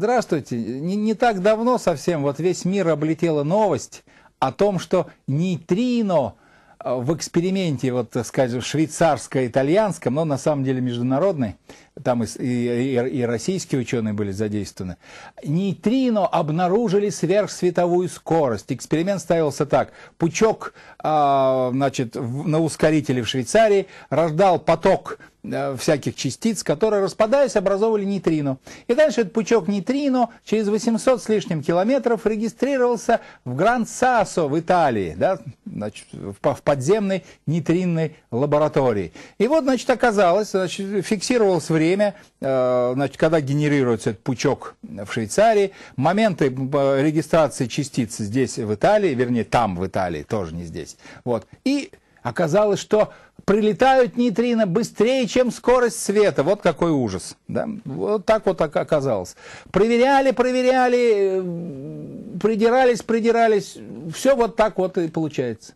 Здравствуйте. Не, не так давно совсем вот весь мир облетела новость о том, что нейтрино э, в эксперименте, вот, скажем, швейцарско-итальянском, но на самом деле международный, там и, и, и российские ученые были задействованы, нейтрино обнаружили сверхсветовую скорость. Эксперимент ставился так. Пучок а, значит, в, на ускорителе в Швейцарии рождал поток Э, всяких частиц, которые, распадаясь, образовывали нейтрино. И дальше этот пучок нейтрино через 800 с лишним километров регистрировался в Гранд-Сасо в Италии, да, значит, в подземной нейтринной лаборатории. И вот, значит, оказалось, значит, фиксировалось время, э, значит, когда генерируется этот пучок в Швейцарии, моменты э, регистрации частиц здесь в Италии, вернее, там в Италии, тоже не здесь. Вот. И Оказалось, что прилетают нейтрино быстрее, чем скорость света. Вот какой ужас. Да? Вот так вот оказалось. Проверяли, проверяли, э, придирались, придирались. Все вот так вот и получается.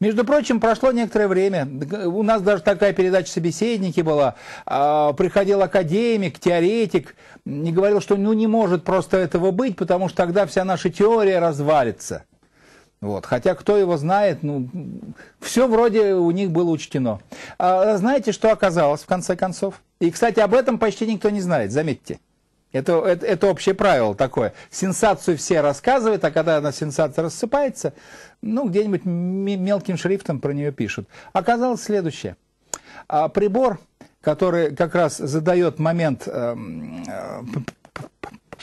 Между прочим, прошло некоторое время, у нас даже такая передача «Собеседники» была, а, приходил академик, теоретик, не говорил, что ну не может просто этого быть, потому что тогда вся наша теория развалится. Вот. Хотя кто его знает, ну, все вроде у них было учтено. А знаете, что оказалось в конце концов? И, кстати, об этом почти никто не знает, заметьте. Это, это, это общее правило такое. Сенсацию все рассказывают, а когда она сенсация рассыпается, ну, где-нибудь мелким шрифтом про нее пишут. Оказалось следующее. А прибор, который как раз задает момент э, э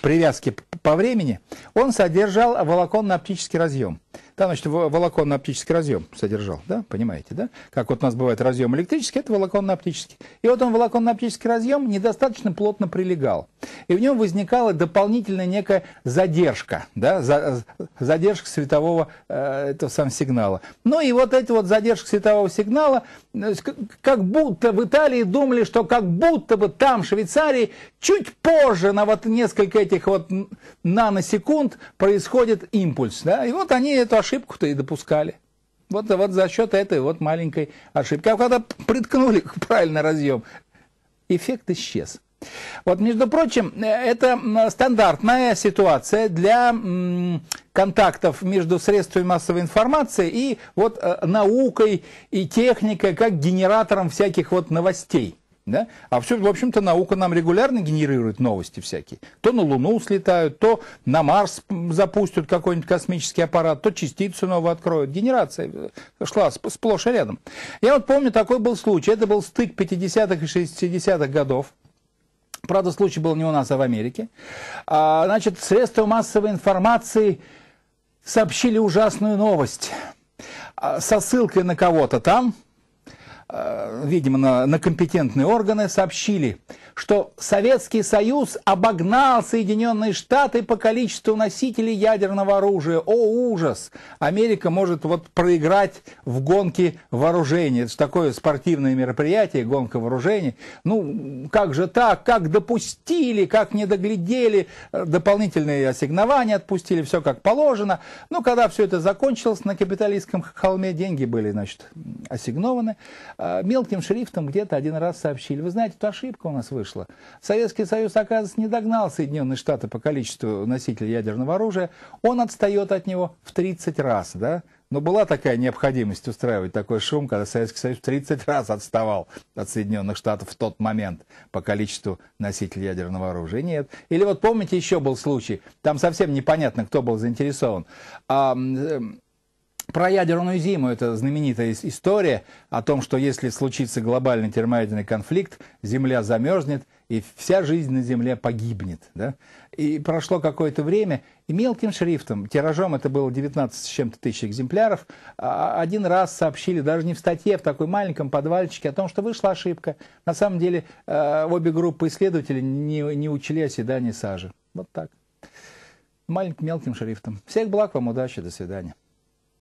привязки по времени, он содержал волоконно-оптический разъем. Там, значит, волоконно-оптический разъем содержал, да, понимаете, да? Как вот у нас бывает разъем электрический, это волоконно-оптический. И вот он, волоконно-оптический разъем, недостаточно плотно прилегал. И в нем возникала дополнительная некая задержка, да, за, задержка светового э, этого сам сигнала. Ну и вот эти вот задержка светового сигнала, э, как будто в Италии думали, что как будто бы там, в Швейцарии, чуть позже на вот несколько этих вот наносекунд происходит импульс, да, и вот они эту ошибку-то и допускали. Вот, вот за счет этой вот маленькой ошибки. А когда приткнули правильно разъем, эффект исчез. Вот, между прочим, э, это стандартная ситуация для контактов между средствами массовой информации и вот э, наукой и техникой, как генератором всяких вот новостей. Да? А все, в общем-то, наука нам регулярно генерирует новости всякие. То на Луну слетают, то на Марс запустят какой-нибудь космический аппарат, то частицу новую откроют. Генерация э, шла сплошь и рядом. Я вот помню, такой был случай. Это был стык 50-х и 60-х годов. Правда, случай был не у нас, а в Америке. А, значит, средства массовой информации сообщили ужасную новость а, со ссылкой на кого-то там – Э, видимо, на, на компетентные органы, сообщили что Советский Союз обогнал Соединенные Штаты по количеству носителей ядерного оружия. О, ужас! Америка может вот проиграть в гонке вооружений. Это же такое спортивное мероприятие, гонка вооружений. Ну, как же так? Как допустили, как не доглядели, дополнительные ассигнования отпустили, все как положено. Ну, когда все это закончилось, на капиталистском холме деньги были, значит, ассигнованы. А мелким шрифтом где-то один раз сообщили. Вы знаете, то ошибка у нас вышла вышло. Советский Союз, оказывается, не догнал Соединенные Штаты по количеству носителей ядерного оружия. Он отстает от него в 30 раз, да? Но была такая необходимость устраивать такой шум, когда Советский Союз 30 раз отставал от Соединенных Штатов в тот момент по количеству носителей ядерного оружия. Нет. Или вот помните, еще был случай, там совсем непонятно, кто был заинтересован. А, э, про ядерную зиму это знаменитая история о том, что если случится глобальный термоядерный конфликт, Земля замерзнет и вся жизнь на Земле погибнет. Да? И прошло какое-то время, и мелким шрифтом, тиражом это было 19 с чем-то тысяч экземпляров, а, один раз сообщили, даже не в статье, а в такой маленьком подвальчике, о том, что вышла ошибка. На самом деле э, обе группы исследователей не, не учли оседание сажи. Вот так. Маленьким мелким шрифтом. Всех благ вам, удачи, до свидания.